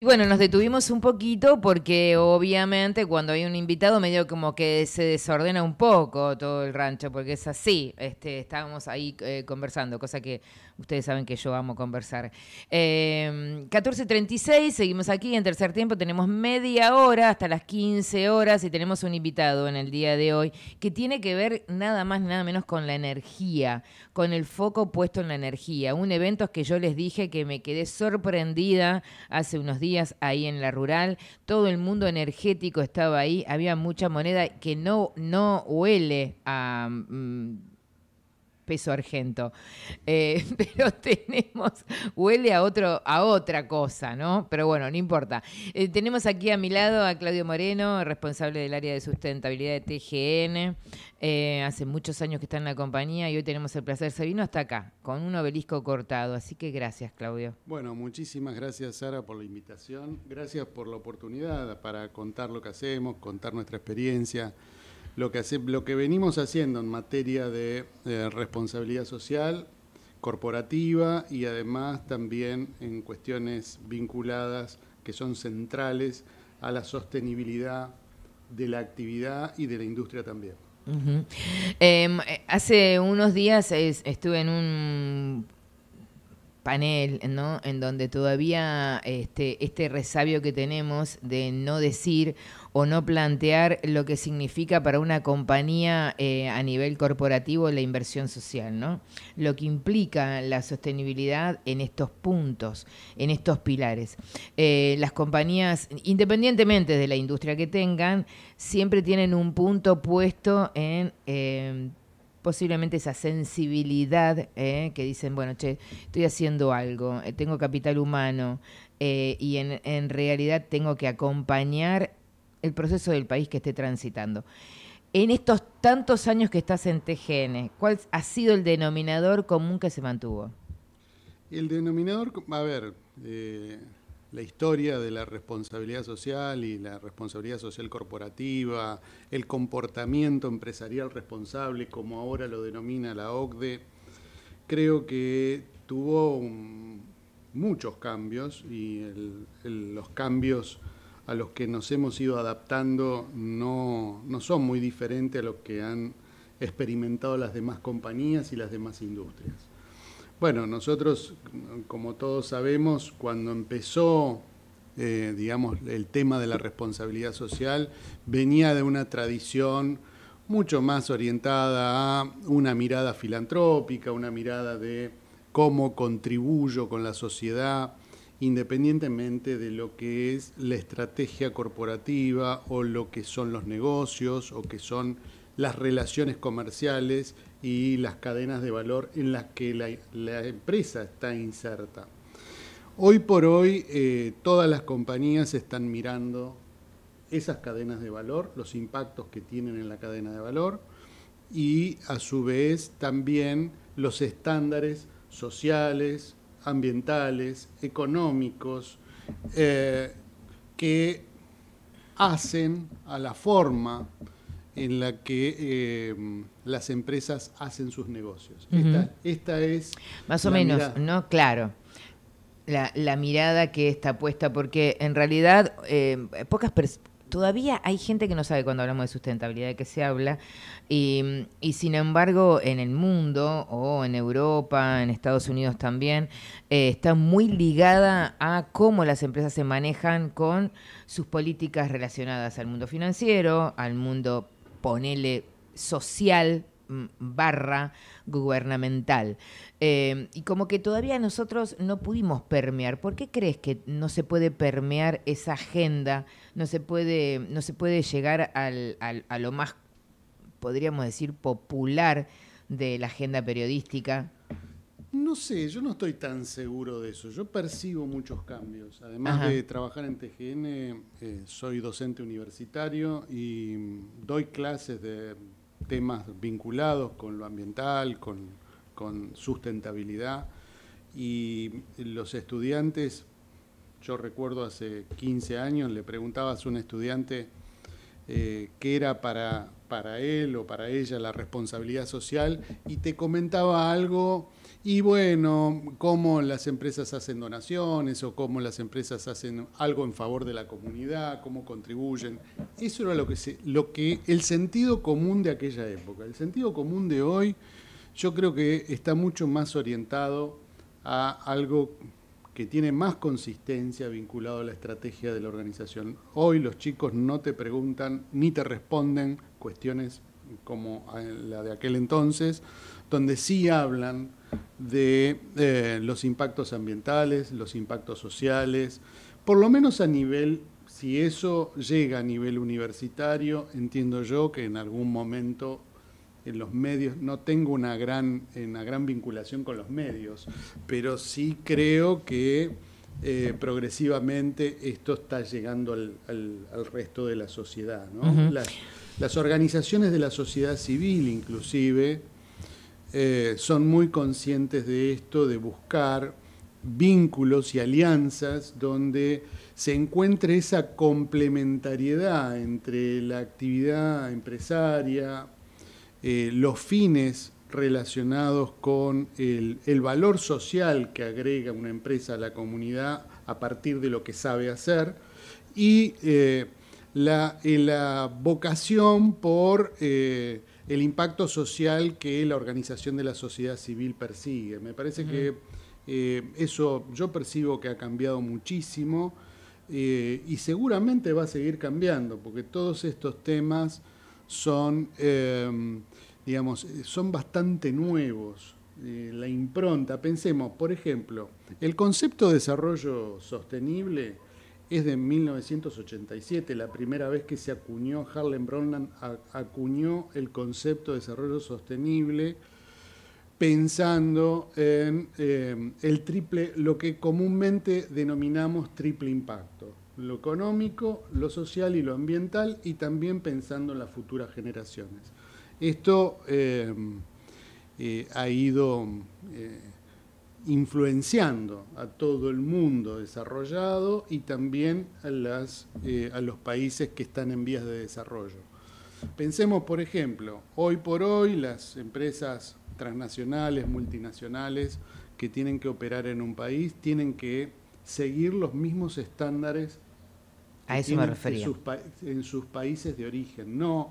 bueno, nos detuvimos un poquito porque obviamente cuando hay un invitado medio como que se desordena un poco todo el rancho, porque es así, este, estábamos ahí eh, conversando, cosa que ustedes saben que yo amo conversar. 14.36, em, seguimos aquí en tercer tiempo, tenemos media hora hasta las 15 horas y tenemos un invitado en el día de hoy que tiene que ver nada más, nada menos con la energía, con el foco puesto en la energía, un evento que yo les dije que me quedé sorprendida hace unos días ahí en la rural, todo el mundo energético estaba ahí, había mucha moneda que no, no huele a mm, peso argento. Eh, pero tenemos, huele a otro, a otra cosa, ¿no? Pero bueno, no importa. Eh, tenemos aquí a mi lado a Claudio Moreno, responsable del área de sustentabilidad de TGN. Eh, hace muchos años que está en la compañía y hoy tenemos el placer. Se vino hasta acá, con un obelisco cortado. Así que gracias, Claudio. Bueno, muchísimas gracias, Sara, por la invitación. Gracias por la oportunidad para contar lo que hacemos, contar nuestra experiencia lo que, hace, lo que venimos haciendo en materia de eh, responsabilidad social, corporativa y además también en cuestiones vinculadas que son centrales a la sostenibilidad de la actividad y de la industria también. Em, eh, hace unos días estuve en un panel, ¿no? En donde todavía este, este, resabio que tenemos de no decir o no plantear lo que significa para una compañía eh, a nivel corporativo la inversión social, ¿no? Lo que implica la sostenibilidad en estos puntos, en estos pilares. Eh, las compañías, independientemente de la industria que tengan, siempre tienen un punto puesto en eh, posiblemente esa sensibilidad eh, que dicen, bueno, che, estoy haciendo algo, eh, tengo capital humano eh, y en, realidad tengo que acompañar el proceso del país que esté transitando. En estos tantos años que estás en TGN, ¿cuál ha sido el denominador común que se mantuvo? El denominador, a ver, la historia de la responsabilidad social y la responsabilidad social corporativa, el comportamiento empresarial responsable, como ahora lo denomina la OCDE, creo que tuvo muchos cambios y los cambios a los que nos hemos ido adaptando no, no son muy diferentes a los que han experimentado las demás compañías y las demás industrias. Bueno, nosotros, como todos sabemos, cuando empezó, eh, el tema de la responsabilidad social, venía de una tradición mucho más orientada a una mirada filantrópica, una mirada de cómo contribuyo con la sociedad, independientemente de lo que es la estrategia corporativa o lo que son los negocios o que son las relaciones comerciales y las cadenas de valor en las que la, empresa está inserta. Hoy por hoy eh, todas las compañías están mirando esas cadenas de valor, los impactos que tienen en la cadena de valor y a su vez también los estándares sociales, ambientales, económicos, eh, que hacen a la forma en la que em, las empresas hacen sus negocios. esta, es... Más o menos, ¿no? Claro. La, mirada que está puesta, porque en realidad em, pocas Todavía hay gente que no sabe cuando hablamos de sustentabilidad de qué se habla y, sin embargo en el mundo o en Europa, en Estados Unidos también, eh, está muy ligada a cómo las empresas se manejan con sus políticas relacionadas al mundo financiero, al mundo ponele, social mm, barra gubernamental. Em, y como que todavía nosotros no pudimos permear. ¿Por qué crees que no se puede permear esa agenda? No se puede, no se puede llegar al, a lo más, podríamos decir, popular de la agenda periodística no sé, yo no estoy tan seguro de eso. Yo percibo muchos cambios. Además de trabajar en TGN, eh, soy docente universitario y doy clases de temas vinculados con lo ambiental, con, sustentabilidad. Y los estudiantes, yo recuerdo hace 15 años, le preguntabas a un estudiante eh, qué era para, para él o para ella la responsabilidad social y te comentaba algo y bueno, cómo las empresas hacen donaciones o cómo las empresas hacen algo en favor de la comunidad, cómo contribuyen. Eso era lo que, lo que el sentido común de aquella época. El sentido común de hoy yo creo que está mucho más orientado a algo que tiene más consistencia vinculado a la estrategia de la organización. Hoy los chicos no te preguntan ni te responden cuestiones como la de aquel entonces donde sí hablan de eh, los impactos ambientales, los impactos sociales, por lo menos a nivel, si eso llega a nivel universitario, entiendo yo que en algún momento en los medios, no tengo una gran, una gran vinculación con los medios, pero sí creo que eh, progresivamente esto está llegando al, resto de la sociedad. las organizaciones de la sociedad civil inclusive eh, son muy conscientes de esto, de buscar vínculos y alianzas donde se encuentre esa complementariedad entre la actividad empresaria, eh, los fines relacionados con el, valor social que agrega una empresa a la comunidad a partir de lo que sabe hacer y eh, la, vocación por el impacto social que la organización de la sociedad civil persigue. Me parece que eh, eso yo percibo que ha cambiado muchísimo eh, y seguramente va a seguir cambiando, porque todos estos temas son, em, digamos, son bastante nuevos. Eh, la impronta, pensemos, por ejemplo, el concepto de desarrollo sostenible es de 1987, la primera vez que se acuñó, Harlem Brundtland acuñó el concepto de desarrollo sostenible pensando en eh, el triple, lo que comúnmente denominamos triple impacto, lo económico, lo social y lo ambiental, y también pensando en las futuras generaciones. Esto eh, eh, ha ido influenciando a todo el mundo desarrollado y también a, las, eh, a los países que están en vías de desarrollo. Pensemos, por ejemplo, hoy por hoy las empresas transnacionales, multinacionales, que tienen que operar en un país, tienen que seguir los mismos estándares En sus, países de origen, no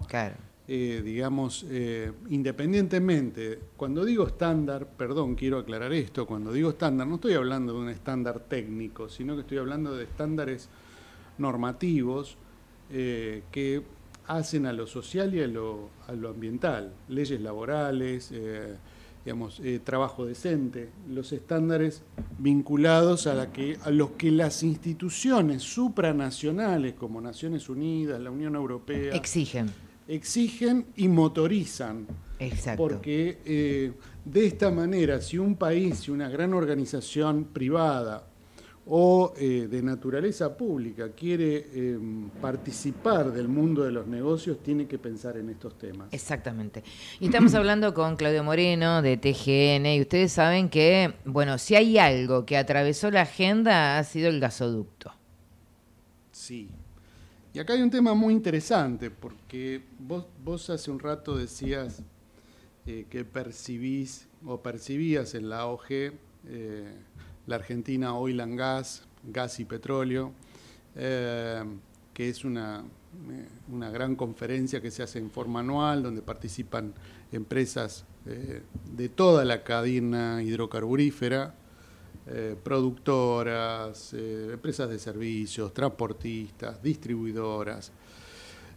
eh, digamos, eh, independientemente, cuando digo estándar, perdón, quiero aclarar esto, cuando digo estándar, no estoy hablando de un estándar técnico, sino que estoy hablando de estándares normativos eh, que hacen a lo social y a lo, ambiental, leyes laborales, digamos, trabajo decente, los estándares vinculados a, la a los que las instituciones supranacionales como Naciones Unidas, la Unión Europea... Exigen exigen y motorizan. Exacto. Porque eh, de esta manera, si un país, si una gran organización privada o eh, de naturaleza pública quiere em, participar del mundo de los negocios, tiene que pensar en estos temas. Exactamente. Y estamos hablando con Claudio Moreno de TGN y ustedes saben que, bueno, si hay algo que atravesó la agenda ha sido el gasoducto. Sí, y acá hay un tema muy interesante, porque vos, hace un rato decías eh, que percibís o percibías en la OG eh, la Argentina Oil and Gas, Gas y Petróleo, eh, que es una, una, gran conferencia que se hace en forma anual, donde participan empresas de toda la cadena hidrocarburífera, eh, productoras, eh, empresas de servicios, transportistas, distribuidoras.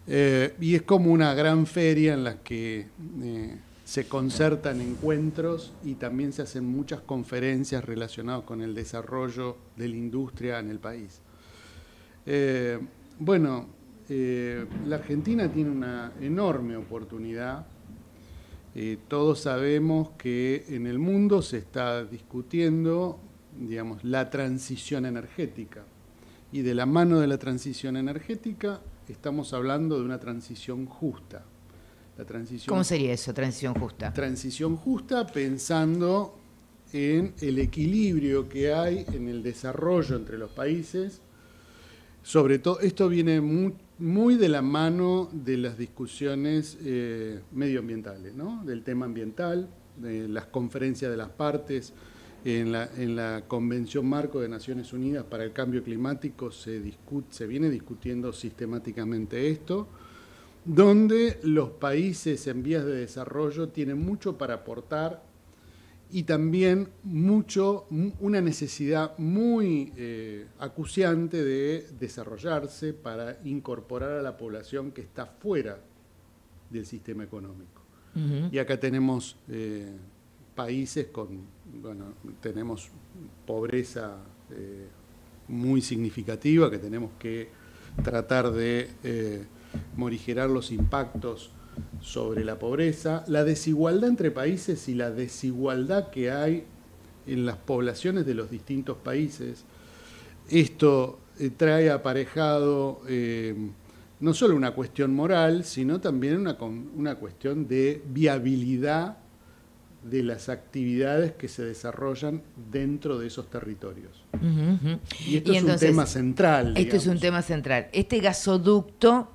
Eh, y es como una gran feria en la que se concertan encuentros y también se hacen muchas conferencias relacionadas con el desarrollo de la industria en el país. bueno, la Argentina tiene una enorme oportunidad todos sabemos que en el mundo se está discutiendo digamos, la transición energética. Y de la mano de la transición energética estamos hablando de una transición justa. ¿Cómo sería eso, transición justa? Transición justa pensando en el equilibrio que hay en el desarrollo entre los países. Sobre todo, esto viene muy, de la mano de las discusiones eh, medioambientales, ¿no? del tema ambiental, de las conferencias de las partes, en la, Convención Marco de Naciones Unidas para el Cambio Climático se, discute, se viene discutiendo sistemáticamente esto, donde los países en vías de desarrollo tienen mucho para aportar y también mucho, una necesidad muy eh, acuciante de desarrollarse para incorporar a la población que está fuera del sistema económico. Y acá tenemos eh, países con, bueno, tenemos pobreza eh, muy significativa que tenemos que tratar de eh, morigerar los impactos sobre la pobreza, la desigualdad entre países y la desigualdad que hay en las poblaciones de los distintos países. Esto eh, trae aparejado no solo una cuestión moral, sino también una, una cuestión de viabilidad de las actividades que se desarrollan dentro de esos territorios. Y esto es un tema central. es un tema central. Este gasoducto,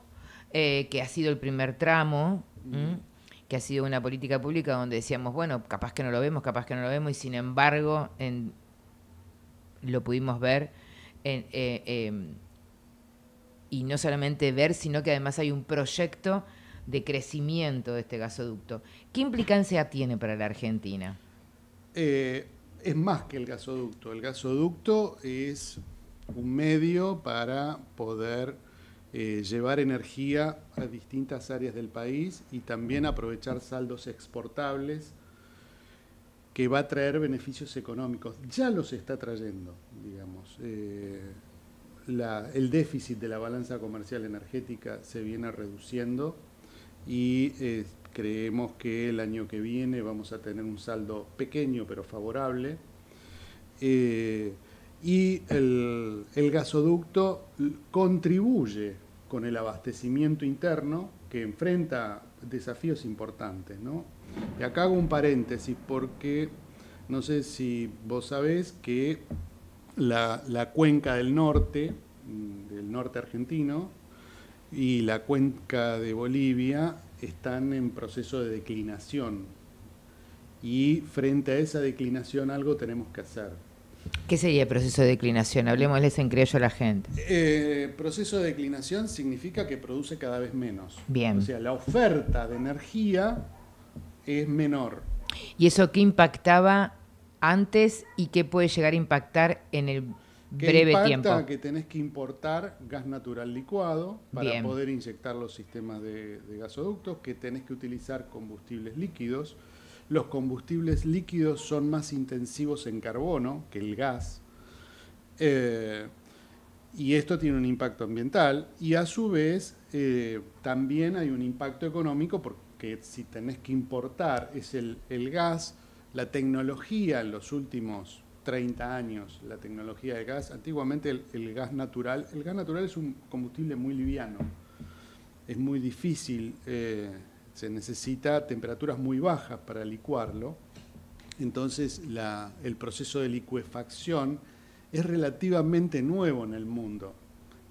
eh, que ha sido el primer tramo, mm. que ha sido una política pública donde decíamos, bueno, capaz que no lo vemos, capaz que no lo vemos, y sin embargo en, lo pudimos ver. Eh, em, y no solamente ver, sino que además hay un proyecto de crecimiento de este gasoducto. ¿Qué implicancia tiene para la Argentina? Eh, es más que el gasoducto. El gasoducto es un medio para poder eh, llevar energía a distintas áreas del país y también aprovechar saldos exportables que va a traer beneficios económicos. Ya los está trayendo, digamos. Eh, el déficit de la balanza comercial energética se viene reduciendo y eh, creemos que el año que viene vamos a tener un saldo pequeño pero favorable. Eh, y el, gasoducto contribuye con el abastecimiento interno que enfrenta desafíos importantes. Y acá hago un paréntesis porque no sé si vos sabés que la cuenca del norte, mm, del norte argentino, y la cuenca de Bolivia están en proceso de declinación. Y frente a esa declinación algo tenemos que hacer. ¿Qué sería el proceso de declinación? Hablemosles en criollo a la gente. Eh, proceso de declinación significa que produce cada vez menos. Bien. O sea, la oferta de energía es menor. ¿Y eso qué impactaba antes y qué puede llegar a impactar en el que impacta que tenés que importar gas natural licuado para poder inyectar los sistemas de, gasoductos, que tenés que utilizar combustibles líquidos. Los combustibles líquidos son más intensivos en carbono que el gas. Eh, y esto tiene un impacto ambiental y a su vez eh, también hay un impacto económico porque si tenés que importar es el, el gas, la tecnología en los últimos 30 años la tecnología de gas. Antiguamente el, gas natural, el gas natural es un combustible muy liviano, es muy difícil, eh, se necesita temperaturas muy bajas para licuarlo, entonces el proceso de licuefacción es relativamente nuevo en el mundo.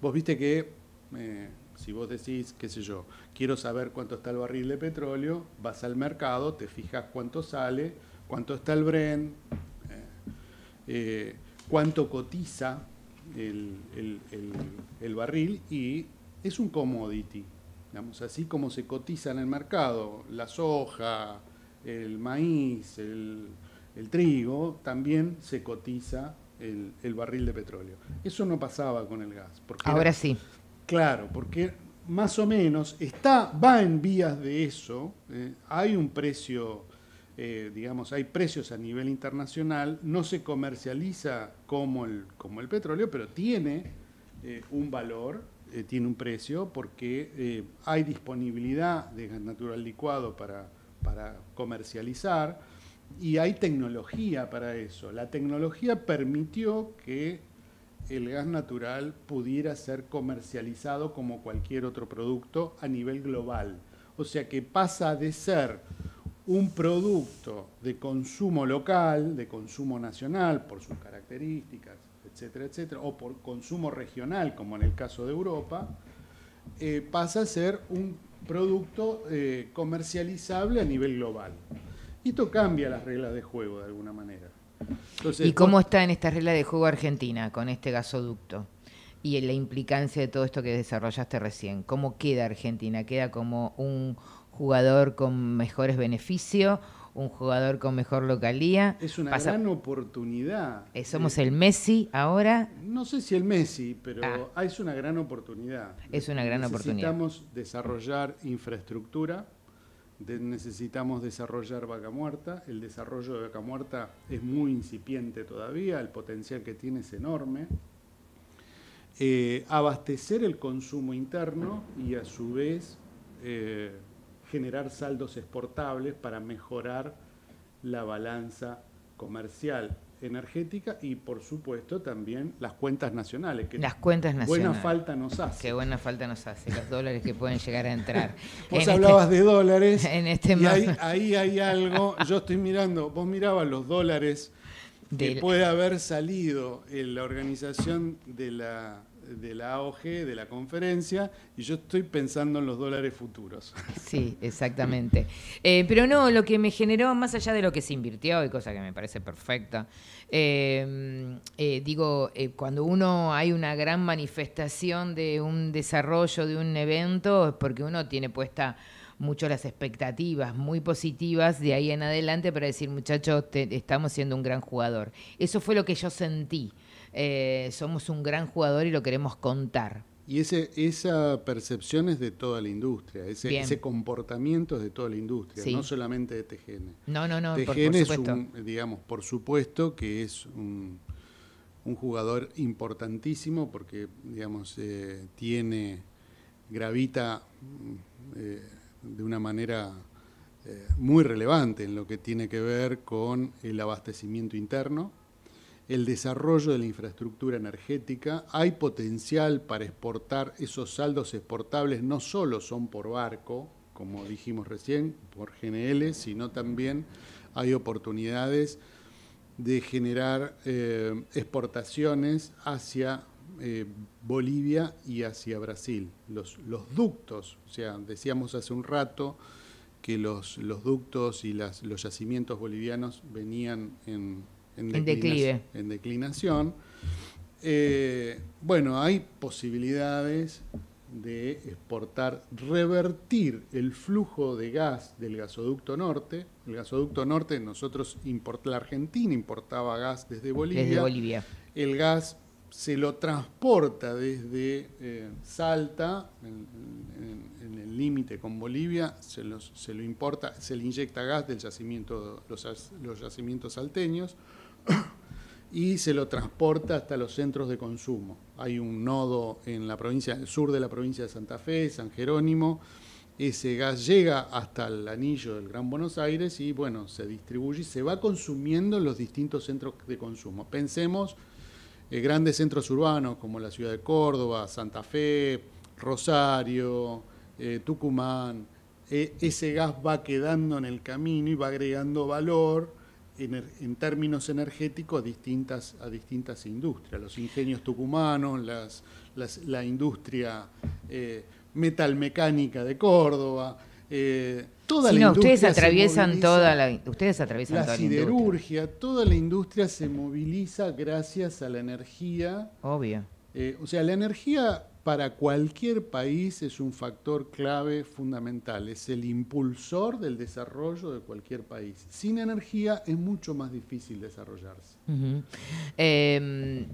Vos viste que... Eh, si vos decís, qué sé yo, quiero saber cuánto está el barril de petróleo, vas al mercado, te fijas cuánto sale, cuánto está el Bren, eh, cuánto cotiza el, barril y es un commodity. Digamos, así como se cotiza en el mercado la soja, el maíz, el, trigo, también se cotiza el, barril de petróleo. Eso no pasaba con el gas. Ahora sí. Claro, porque más o menos está, va en vías de eso. Eh, hay un precio eh, digamos, hay precios a nivel internacional, no se comercializa como el, como el petróleo, pero tiene eh, un valor, eh, tiene un precio, porque hay disponibilidad de gas natural licuado para, para comercializar y hay tecnología para eso. La tecnología permitió que el gas natural pudiera ser comercializado como cualquier otro producto a nivel global. O sea que pasa de ser un producto de consumo local, de consumo nacional, por sus características, etcétera, etcétera, o por consumo regional, como en el caso de Europa, eh, pasa a ser un producto eh, comercializable a nivel global. Y esto cambia las reglas de juego de alguna manera. ¿Y cómo está en esta regla de juego Argentina con este gasoducto? Y en la implicancia de todo esto que desarrollaste recién. ¿Cómo queda Argentina? ¿Queda como un, jugador con mejores beneficios, un jugador con mejor localía. Es una gran oportunidad. Eh, somos eh. el Messi ahora. No sé si el Messi, pero ah. Ah, es una gran oportunidad. Es una gran oportunidad. Necesitamos desarrollar infraestructura, necesitamos desarrollar Vaca Muerta. El desarrollo de Vaca Muerta es muy incipiente todavía, el potencial que tiene es enorme. Eh, abastecer el consumo interno y a su vez generar saldos exportables para mejorar la balanza comercial energética y por supuesto también las cuentas nacionales. Que las cuentas nacionales. Buena falta nos hace. Qué buena falta nos hace, los dólares que pueden llegar a entrar. Vos este hablabas de dólares. En este y ahí, hay algo, yo estoy mirando, vos mirabas los dólares que puede haber salido en la organización de la de la AOG, de la conferencia y yo estoy pensando en los dólares futuros. Sí, exactamente. Eh, pero no, lo que me generó, más allá de lo que se invirtió y cosa que me parece perfecta, em, eh, digo, eh, cuando uno hay una gran manifestación de un desarrollo, de un evento, es porque uno tiene puesta mucho las expectativas muy positivas de ahí en adelante para decir, muchachos, estamos siendo un gran jugador. Eso fue lo que yo sentí. Eh, somos un gran jugador y lo queremos contar. Y ese, esa percepción es de toda la industria, ese, ese comportamiento es de toda la industria, no solamente de TGN. No, no, no. TGN es un, digamos, por supuesto que es un, jugador importantísimo porque, digamos, eh, tiene, gravita mm, eh, de una manera muy relevante en lo que tiene que ver con el abastecimiento interno el desarrollo de la infraestructura energética, hay potencial para exportar, esos saldos exportables no solo son por barco, como dijimos recién, por GNL, sino también hay oportunidades de generar eh, exportaciones hacia eh, Bolivia y hacia Brasil. Los, ductos, o sea, decíamos hace un rato que los, ductos y los yacimientos bolivianos venían en, en, declinación. Eh, bueno, hay posibilidades de exportar, revertir el flujo de gas del gasoducto norte. El gasoducto norte, nosotros, importa, la Argentina importaba gas desde Bolivia. Bolivia. El gas se lo transporta desde eh, Salta, en, el límite con Bolivia, se, lo importa, se le inyecta gas del yacimiento, los, los yacimientos salteños y se lo transporta hasta los centros de consumo. Hay un nodo en la provincia, sur de la provincia de Santa Fe, San Jerónimo. Ese gas llega hasta el anillo del Gran Buenos Aires y bueno, se distribuye y se va consumiendo en los distintos centros de consumo. Pensemos en eh, grandes centros urbanos como la ciudad de Córdoba, Santa Fe, Rosario, eh, Tucumán. Eh, ese gas va quedando en el camino y va agregando valor en, términos energéticos a distintas, a distintas industrias, los ingenios tucumanos, las, la industria eh, metalmecánica de Córdoba. Eh, toda la no, ustedes atraviesan toda la, ustedes atraviesan la siderurgia, toda la industria se moviliza gracias a la energía. Obvio. Eh, o sea, la energía para cualquier país es un factor clave fundamental, es el impulsor del desarrollo de cualquier país. Sin energía es mucho más difícil desarrollarse. Em,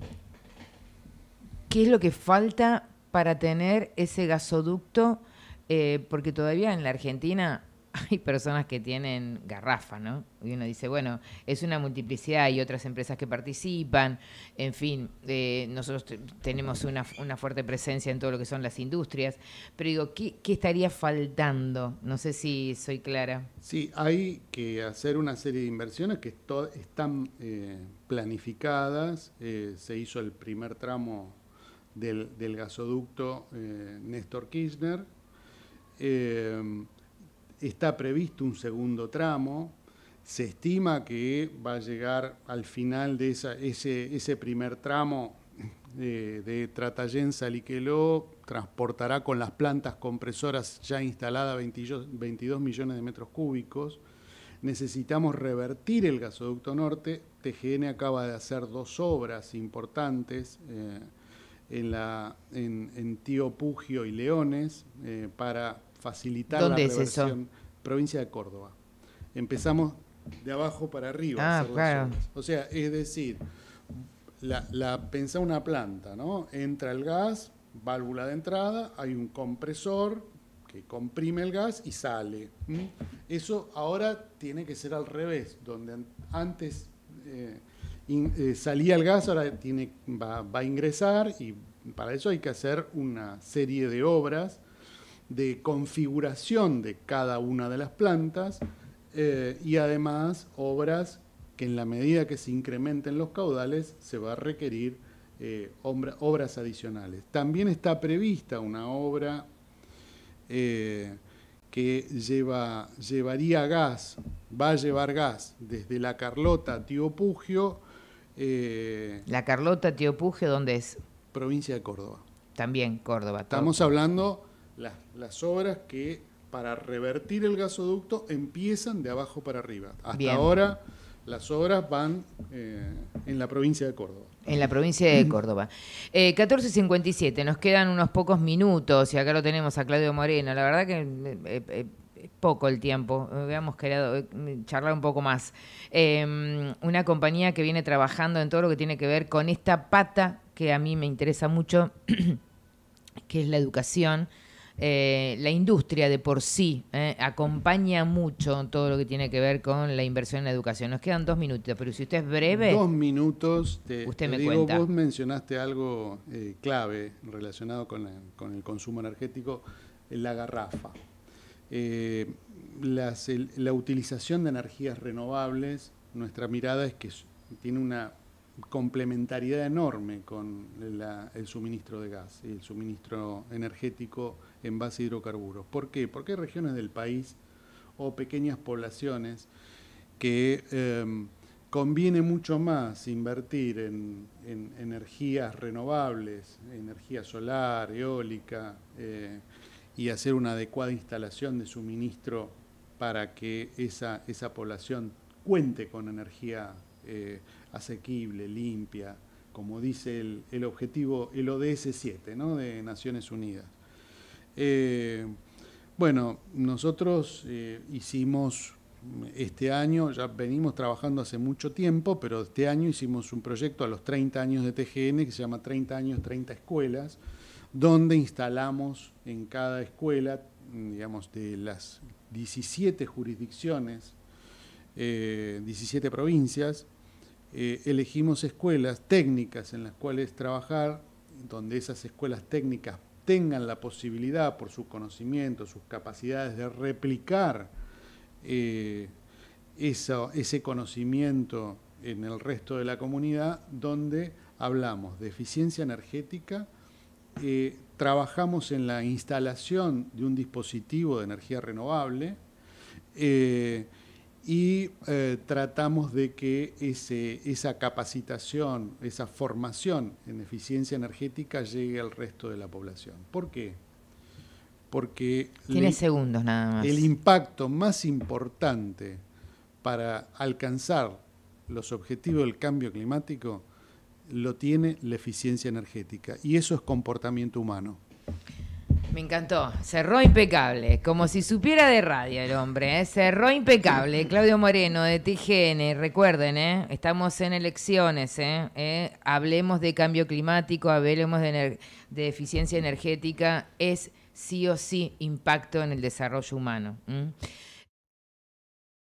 ¿Qué es lo que falta para tener ese gasoducto? Eh, porque todavía en la Argentina hay personas que tienen garrafa, ¿no? Y uno dice, bueno, es una multiplicidad, hay otras empresas que participan, en fin, eh, nosotros tenemos una, fuerte presencia en todo lo que son las industrias, pero digo, ¿qué, estaría faltando? No sé si soy clara. Sí, hay que hacer una serie de inversiones que están eh, planificadas, eh, se hizo el primer tramo del, del gasoducto Néstor Kirchner está previsto un segundo tramo, se estima que va a llegar al final de ese, ese, primer tramo eh, de, de tratallén transportará con las plantas compresoras ya instaladas 22, millones de metros cúbicos. Necesitamos revertir el gasoducto norte. TGN acaba de hacer dos obras importantes. Eh, en, la, en, Tío Pugio y Leones eh, para facilitar la reversión. Provincia de Córdoba. Empezamos de abajo para arriba. Ah, claro. O sea, es decir, la, la, pensá una planta, ¿no? Entra el gas, válvula de entrada, hay un compresor que comprime el gas y sale. Eso ahora tiene que ser al revés, donde antes eh, eh, salía el gas, ahora tiene, va, va, a ingresar y para eso hay que hacer una serie de obras de configuración de cada una de las plantas eh, y además obras que en la medida que se incrementen los caudales se va a requerir eh, obras adicionales. También está prevista una obra eh, que lleva, llevaría gas, va a llevar gas desde la Carlota Tío Pugio. ¿La Carlota Tío Pugio dónde es? Provincia de Córdoba. También Córdoba. Estamos hablando las, obras que para revertir el gasoducto empiezan de abajo para arriba. Hasta ahora las obras van eh, en la provincia de Córdoba. En la provincia de Córdoba. 14.57, eh, nos quedan unos pocos minutos y acá lo tenemos a Claudio Moreno. La verdad que es eh, poco el tiempo, habíamos querido charlar un poco más. Em, una compañía que viene trabajando en todo lo que tiene que ver con esta pata que a mí me interesa mucho, que es la educación eh, la industria de por sí eh, acompaña mucho todo lo que tiene que ver con la inversión en la educación. Nos quedan dos minutos, pero si usted es breve... Dos minutos, usted me cuenta. vos mencionaste algo eh, clave relacionado con, el consumo energético, la garrafa. la utilización de energías renovables, nuestra mirada es que tiene una complementariedad enorme con el suministro de gas y el suministro energético en base a hidrocarburos. ¿Por qué? Porque hay regiones del país o pequeñas poblaciones que em, conviene mucho más invertir en, energías renovables, energía solar, eólica, eh, y hacer una adecuada instalación de suministro para que esa, esa población cuente con energía eh, asequible, limpia, como dice el, objetivo, el ODS 7 ¿no? de Naciones Unidas. Eh, bueno, nosotros eh, hicimos este año, ya venimos trabajando hace mucho tiempo, pero este año hicimos un proyecto a los 30 años de TGN que se llama 30 años, 30 escuelas, donde instalamos en cada escuela, digamos, de las 17 jurisdicciones, 17 provincias, eh, elegimos escuelas técnicas en las cuales trabajar, donde esas escuelas técnicas tengan la posibilidad por sus conocimientos sus capacidades de replicar eh, eso, ese conocimiento en el resto de la comunidad, donde hablamos de eficiencia energética, eh, trabajamos en la instalación de un dispositivo de energía renovable, y eh, tratamos de que ese, esa capacitación, esa formación en eficiencia energética llegue al resto de la población. ¿Por qué? Porque Tiene segundos nada más. el impacto más importante para alcanzar los objetivos del cambio climático lo tiene la eficiencia energética y eso es comportamiento humano. Me encantó. Cerró impecable. Como si supiera de radio el hombre. ¿eh? Cerró impecable. Claudio Moreno de TGN. Recuerden, ¿eh? estamos en elecciones. ¿eh? Hablemos de cambio climático, hablemos de, eficiencia energética. Es sí o sí impacto en el desarrollo humano.